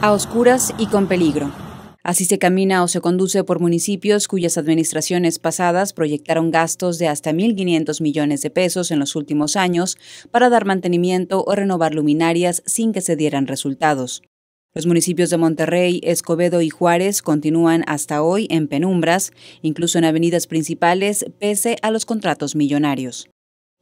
A oscuras y con peligro. Así se camina o se conduce por municipios cuyas administraciones pasadas proyectaron gastos de hasta 1.500 millones de pesos en los últimos años para dar mantenimiento o renovar luminarias sin que se dieran resultados. Los municipios de Monterrey, Escobedo y Juárez continúan hasta hoy en penumbras, incluso en avenidas principales, pese a los contratos millonarios.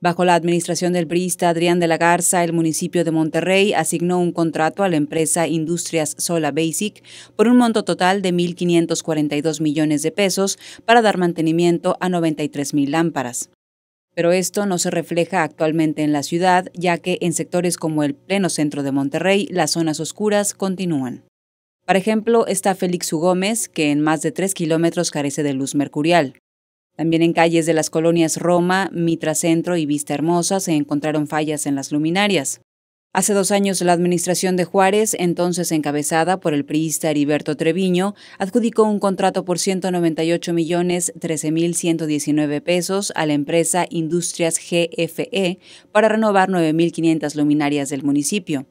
Bajo la administración del brista Adrián de la Garza, el municipio de Monterrey asignó un contrato a la empresa Industrias Sola Basic por un monto total de 1.542 millones de pesos para dar mantenimiento a 93.000 lámparas. Pero esto no se refleja actualmente en la ciudad, ya que en sectores como el pleno centro de Monterrey las zonas oscuras continúan. Por ejemplo, está Félix U. Gómez, que en más de 3 kilómetros carece de luz mercurial. También en calles de las colonias Roma, Mitra Centro y Vista Hermosa se encontraron fallas en las luminarias. Hace dos años la administración de Juárez, entonces encabezada por el priista Heriberto Treviño, adjudicó un contrato por 198 millones 13 mil 119 pesos a la empresa Industrias GFE para renovar 9.500 luminarias del municipio.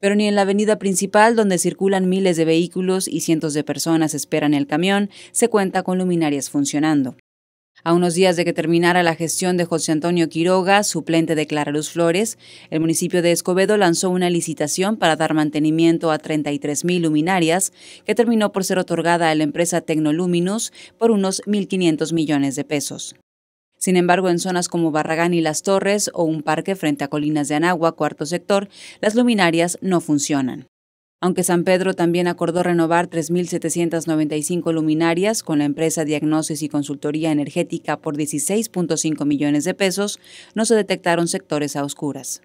Pero ni en la avenida principal, donde circulan miles de vehículos y cientos de personas esperan el camión, se cuenta con luminarias funcionando. A unos días de que terminara la gestión de José Antonio Quiroga, suplente de Clara Luz Flores, el municipio de Escobedo lanzó una licitación para dar mantenimiento a 33.000 luminarias, que terminó por ser otorgada a la empresa Tecnoluminus por unos 1.500 millones de pesos. Sin embargo, en zonas como Barragán y Las Torres o un parque frente a Colinas de Anagua, cuarto sector, las luminarias no funcionan. Aunque San Pedro también acordó renovar 3.795 luminarias con la empresa Diagnosis y Consultoría Energética por 16.5 millones de pesos, no se detectaron sectores a oscuras.